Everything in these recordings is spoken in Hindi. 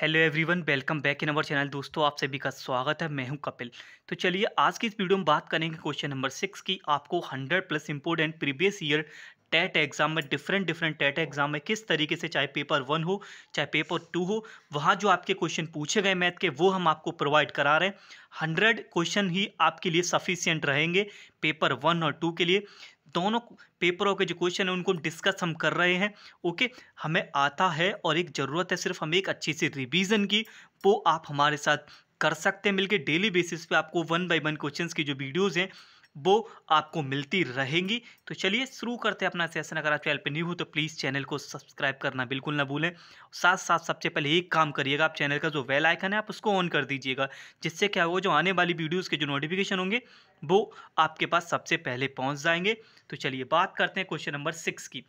hello everyone welcome back in our channel दोस्तों आप सभी का स्वागत है मैं हूं कपिल तो चलिए आज की इस वीडियो में बात करेंगे क्वेश्चन नंबर सिक्स की आपको hundred plus important previous year TET exam में डिफरेंट डिफरेंट टेट एग्ज़ाम में किस तरीके से चाहे पेपर वन हो चाहे पेपर टू हो वहाँ जो आपके क्वेश्चन पूछे गए मैथ के वो हम आपको प्रोवाइड करा रहे हैं हंड्रेड क्वेश्चन ही आपके लिए सफिशियंट रहेंगे पेपर वन और टू के लिए दोनों पेपरों के जो क्वेश्चन हैं उनको डिस्कस हम कर रहे हैं ओके हमें आता है और एक ज़रूरत है सिर्फ हमें एक अच्छी सी रिवीजन की वो आप हमारे साथ कर सकते हैं मिलकर डेली बेसिस पे आपको वन बाय वन क्वेश्चंस की जो वीडियोज़ हैं वो आपको मिलती रहेंगी तो चलिए शुरू करते हैं अपना सेशन अगर आप चैनल पर न्यू हो तो प्लीज़ चैनल को सब्सक्राइब करना बिल्कुल ना भूलें साथ साथ सबसे पहले एक काम करिएगा आप चैनल का जो वेल आइकन है आप उसको ऑन कर दीजिएगा जिससे क्या होगा जो आने वाली वीडियोज़ के जो नोटिफिकेशन होंगे वो आपके पास सबसे पहले पहुँच जाएंगे तो चलिए बात करते हैं क्वेश्चन नंबर सिक्स की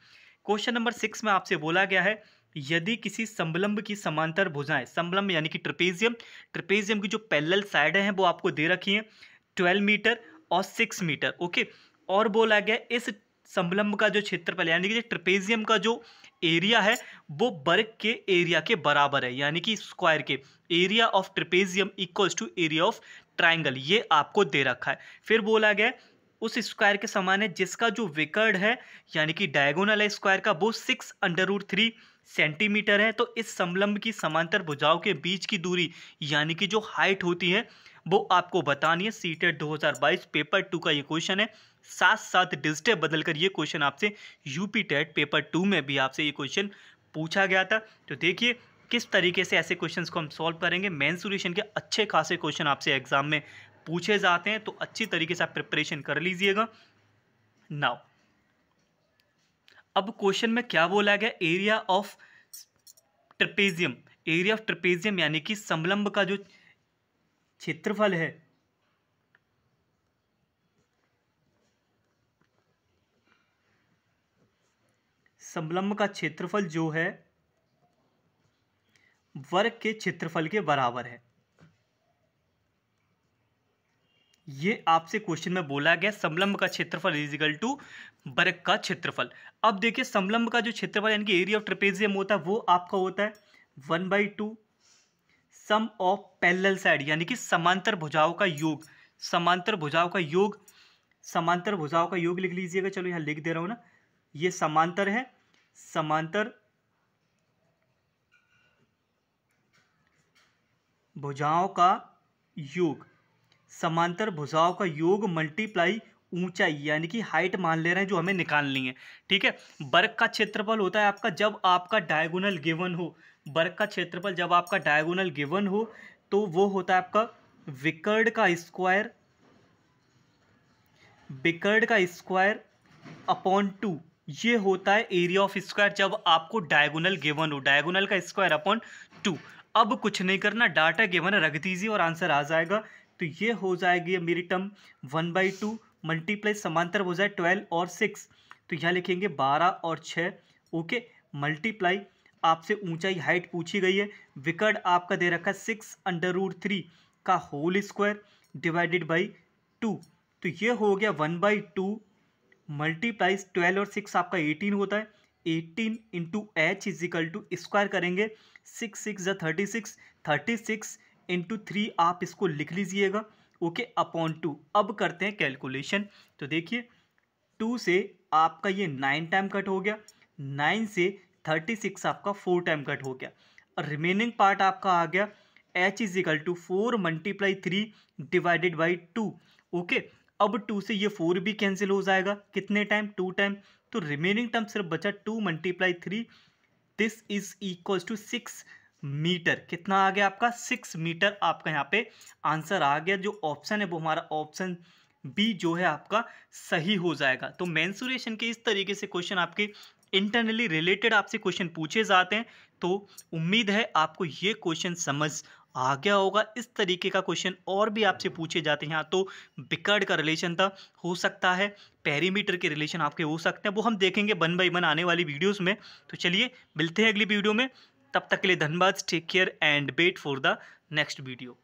क्वेश्चन नंबर सिक्स में आपसे बोला गया है यदि किसी संबलम्ब की समांतर भुजाएं संबलम्ब यानी कि ट्रपेजियम ट्रपेजियम की जो पैरेलल साइड हैं वो आपको दे रखी हैं 12 मीटर और सिक्स मीटर ओके और बोला गया इस संलम्ब का जो क्षेत्रफल यानी कि ट्रपेजियम का जो एरिया है वो वर्ग के एरिया के बराबर है यानी कि स्क्वायर के area of trapezium equals to area of triangle ये आपको दे रखा है फिर बोला गया उस स्क्वायर के समान है जिसका जो विकर्ड है यानी कि डायगोनल है स्क्वायर का वो six under root three centimetre है तो इस समलंब की समांतर भुजाओं के बीच की दूरी यानी कि जो हाइट होती है वो आपको बतानी है सीटेट 2022 पेपर टू का ये क्वेश्चन है साथ साथ डिजिटे बदल कर ये क्वेश्चन आपसे यूपी टेट पेपर टू में भी आपसे ये क्वेश्चन पूछा गया था तो देखिए किस तरीके से ऐसे क्वेश्चंस को हम सॉल्व करेंगे सोल्यूशन के अच्छे खासे क्वेश्चन आपसे एग्जाम में पूछे जाते हैं तो अच्छी तरीके से आप प्रिपरेशन कर लीजिएगा नाउ अब क्वेश्चन में क्या बोला गया area of trapezium area of trapezium यानी कि समलंब का जो क्षेत्रफल है समलंब का क्षेत्रफल जो है वर्ग के क्षेत्रफल के बराबर है ये आपसे क्वेश्चन में बोला गया समलंब का क्षेत्रफल इजिकल टू वर्ग का क्षेत्रफल अब देखिए समलंब का जो क्षेत्रफल यानी कि एरिया ऑफ ट्रपेजियम होता है वो आपका होता है one by two sum of parallel side यानी कि समांतर भुजाओं का योग समांतर भुजाओं का योग समांतर भुजाओं का योग लिख लीजिएगा चलो यहाँ लिख दे रहा हूँ ना ये समांतर है समांतर भुजाओं का योग समांतर भुजाओं का योग मल्टीप्लाई ऊंचाई यानी कि हाइट मान ले रहे हैं जो हमें निकालनी है ठीक है वर्ग का क्षेत्रफल होता है आपका जब आपका डायगोनल गिवन हो वर्ग का क्षेत्रफल जब आपका डायगोनल गिवन हो तो वो होता है आपका विकर्ड का स्क्वायर विकर्ड का स्क्वायर अपॉन टू ये होता है एरिया ऑफ स्क्वायर जब आपको डायगोनल गिवन हो डायगोनल का स्क्वायर अपॉन टू अब कुछ नहीं करना डाटा गिवन रख दीजिए और आंसर आ जाएगा तो ये हो जाएगी मेरी term one by two multiply समांतर हो जाए ट्वेल्व और सिक्स तो यहाँ लिखेंगे बारह और छः ओके मल्टीप्लाई आपसे ऊंचाई हाइट पूछी गई है विकर्ड आपका दे रखा है सिक्स अंडर रूट थ्री का whole square divided by two तो ये हो गया one by two multiply twelve और सिक्स आपका एटीन होता है eighteen into h equal to square करेंगे सिक्स सिक्स या thirty six thirty six into three आप इसको लिख लीजिएगा ओके अपॉन टू अब करते हैं कैलकुलेशन तो देखिए टू से आपका ये नाइन टाइम कट हो गया नाइन से थर्टी सिक्स आपका फोर टाइम कट हो गया और रिमेनिंग पार्ट आपका आ गया h is equal to four multiply three divided by two okay अब टू से ये फोर भी कैंसिल हो जाएगा कितने टाइम टू टाइम तो रिमेनिंग टर्म सिर्फ बचा two multiply three this is equals to six metre कितना आ गया आपका सिक्स मीटर आपका यहाँ पे आंसर आ गया जो ऑप्शन है वो हमारा ऑप्शन बी जो है आपका सही हो जाएगा तो मैंसुरेशन के इस तरीके से क्वेश्चन आपके इंटरनली रिलेटेड आपसे क्वेश्चन पूछे जाते हैं तो उम्मीद है आपको ये क्वेश्चन समझ आ गया होगा इस तरीके का क्वेश्चन और भी आपसे पूछे जाते हैं यहाँ तो बिकर्ड का रिलेशन था हो सकता है पेरीमीटर के रिलेशन आपके हो सकते हैं वो हम देखेंगे वन बाई वन आने वाली वीडियोस में तो चलिए मिलते हैं अगली वीडियो में तब तक के लिए धन्यवाद take care and wait for the next video